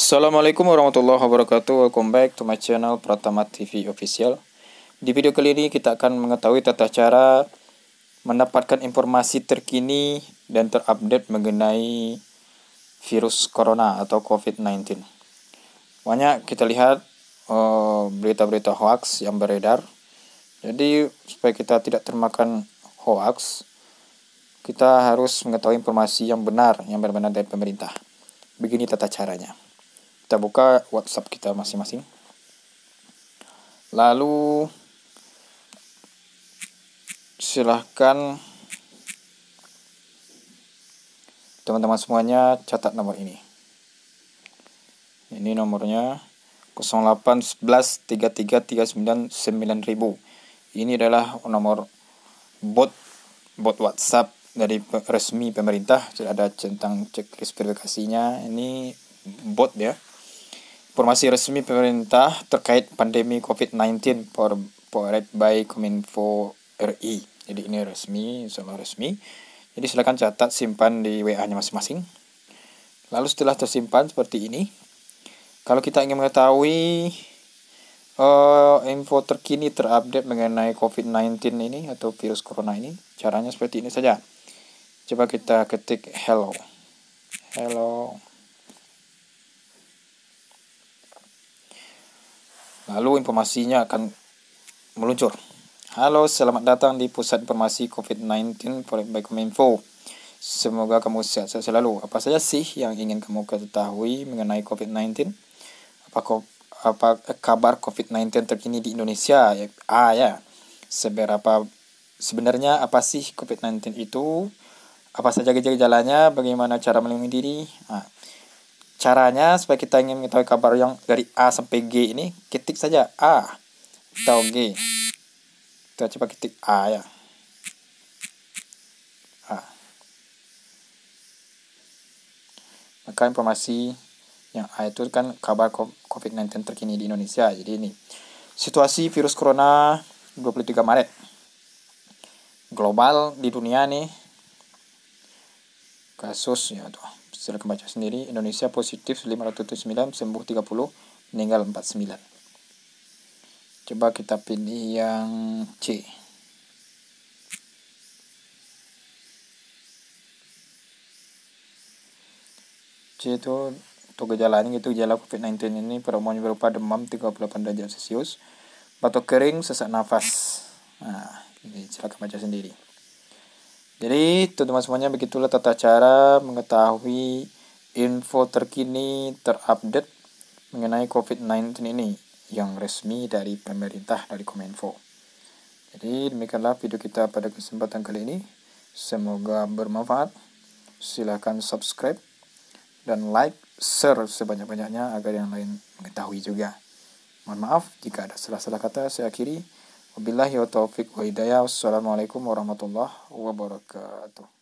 Assalamualaikum warahmatullahi wabarakatuh Welcome back to my channel Pratama TV Official Di video kali ini kita akan mengetahui tata cara Mendapatkan informasi terkini dan terupdate mengenai Virus Corona atau COVID-19 Banyak kita lihat eh, berita-berita uh, hoax yang beredar Jadi supaya kita tidak termakan hoax kita harus mengetahui informasi yang benar yang benar-benar dari pemerintah. Begini tata caranya kita buka WhatsApp kita masing-masing. Lalu silahkan teman-teman semuanya catat nomor ini. Ini nomornya 08113339000. Ini adalah nomor bot bot WhatsApp dari resmi pemerintah. Sudah ada centang checklist verifikasinya. Ini bot ya. Informasi resmi pemerintah terkait pandemi COVID-19 provided by Kominfo RI. Jadi ini resmi, sama resmi. Jadi silakan catat simpan di WA-nya masing-masing. Lalu setelah tersimpan seperti ini, kalau kita ingin mengetahui uh, info terkini terupdate mengenai COVID-19 ini atau virus corona ini, caranya seperti ini saja. Coba kita ketik hello. Hello. Lalu informasinya akan meluncur. Halo, selamat datang di Pusat Informasi COVID-19 by Kominfo. Semoga kamu sehat, sehat selalu. Apa saja sih yang ingin kamu ketahui mengenai COVID-19? Apa, apa kabar COVID-19 terkini di Indonesia? Ya, ah ya, seberapa sebenarnya apa sih COVID-19 itu? Apa saja gejala-gejalanya? Bagaimana cara melindungi diri? Ah, Caranya supaya kita ingin mengetahui kabar yang dari A sampai G ini, ketik saja A atau G. Kita coba ketik A ya. A. Maka informasi yang A itu kan kabar COVID-19 terkini di Indonesia. Jadi ini situasi virus corona 23 Maret. Global di dunia nih kasus ya tuh silahkan baca sendiri Indonesia positif 579 sembuh 30 meninggal 49 coba kita pilih yang C C itu untuk ini itu gejala COVID-19 ini perumahnya berupa demam 38 derajat Celcius, batuk kering, sesak nafas. Nah, ini silakan baca sendiri. Jadi, teman-teman semuanya begitulah tata cara mengetahui info terkini terupdate mengenai COVID-19 ini yang resmi dari pemerintah dari Kominfo. Jadi, demikianlah video kita pada kesempatan kali ini. Semoga bermanfaat. Silahkan subscribe dan like, share sebanyak-banyaknya agar yang lain mengetahui juga. Mohon maaf jika ada salah-salah kata saya akhiri. Wabillahi wa taufiq wa hidayah. Wassalamualaikum warahmatullahi wabarakatuh.